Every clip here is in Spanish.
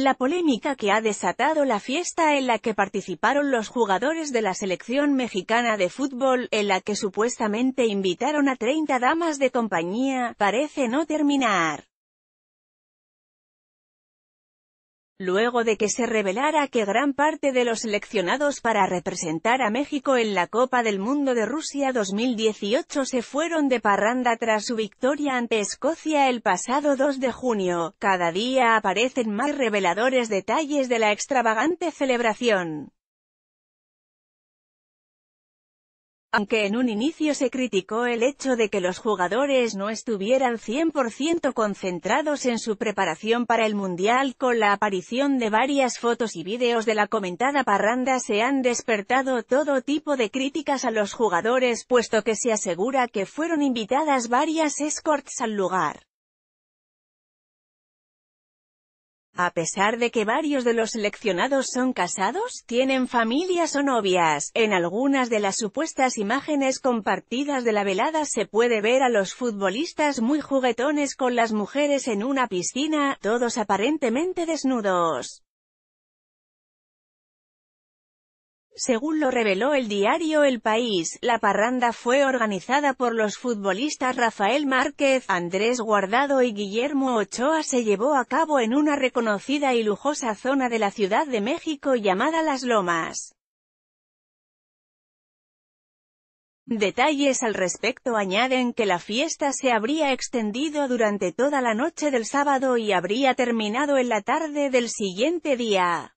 La polémica que ha desatado la fiesta en la que participaron los jugadores de la selección mexicana de fútbol, en la que supuestamente invitaron a 30 damas de compañía, parece no terminar. luego de que se revelara que gran parte de los seleccionados para representar a México en la Copa del Mundo de Rusia 2018 se fueron de parranda tras su victoria ante Escocia el pasado 2 de junio, cada día aparecen más reveladores detalles de la extravagante celebración. Aunque en un inicio se criticó el hecho de que los jugadores no estuvieran 100% concentrados en su preparación para el Mundial con la aparición de varias fotos y vídeos de la comentada parranda se han despertado todo tipo de críticas a los jugadores puesto que se asegura que fueron invitadas varias escorts al lugar. A pesar de que varios de los seleccionados son casados, tienen familias o novias, en algunas de las supuestas imágenes compartidas de la velada se puede ver a los futbolistas muy juguetones con las mujeres en una piscina, todos aparentemente desnudos. Según lo reveló el diario El País, la parranda fue organizada por los futbolistas Rafael Márquez, Andrés Guardado y Guillermo Ochoa. Se llevó a cabo en una reconocida y lujosa zona de la Ciudad de México llamada Las Lomas. Detalles al respecto añaden que la fiesta se habría extendido durante toda la noche del sábado y habría terminado en la tarde del siguiente día.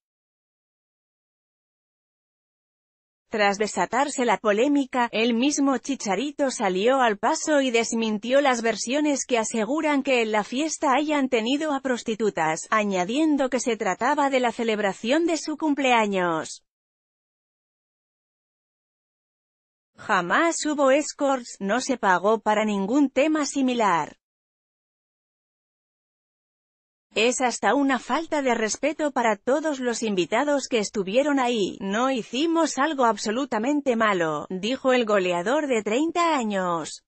Tras desatarse la polémica, el mismo Chicharito salió al paso y desmintió las versiones que aseguran que en la fiesta hayan tenido a prostitutas, añadiendo que se trataba de la celebración de su cumpleaños. Jamás hubo escorts, no se pagó para ningún tema similar. Es hasta una falta de respeto para todos los invitados que estuvieron ahí, no hicimos algo absolutamente malo, dijo el goleador de 30 años.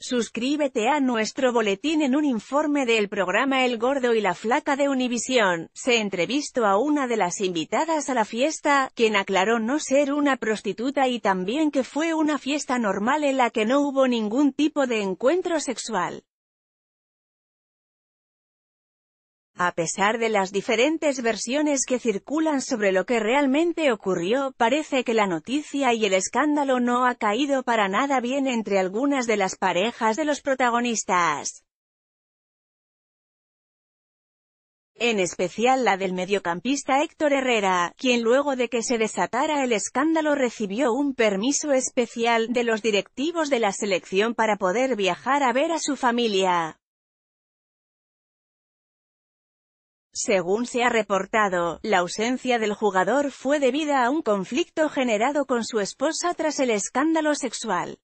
Suscríbete a nuestro boletín en un informe del programa El Gordo y la Flaca de Univisión. Se entrevistó a una de las invitadas a la fiesta, quien aclaró no ser una prostituta y también que fue una fiesta normal en la que no hubo ningún tipo de encuentro sexual. A pesar de las diferentes versiones que circulan sobre lo que realmente ocurrió, parece que la noticia y el escándalo no ha caído para nada bien entre algunas de las parejas de los protagonistas. En especial la del mediocampista Héctor Herrera, quien luego de que se desatara el escándalo recibió un permiso especial de los directivos de la selección para poder viajar a ver a su familia. Según se ha reportado, la ausencia del jugador fue debida a un conflicto generado con su esposa tras el escándalo sexual.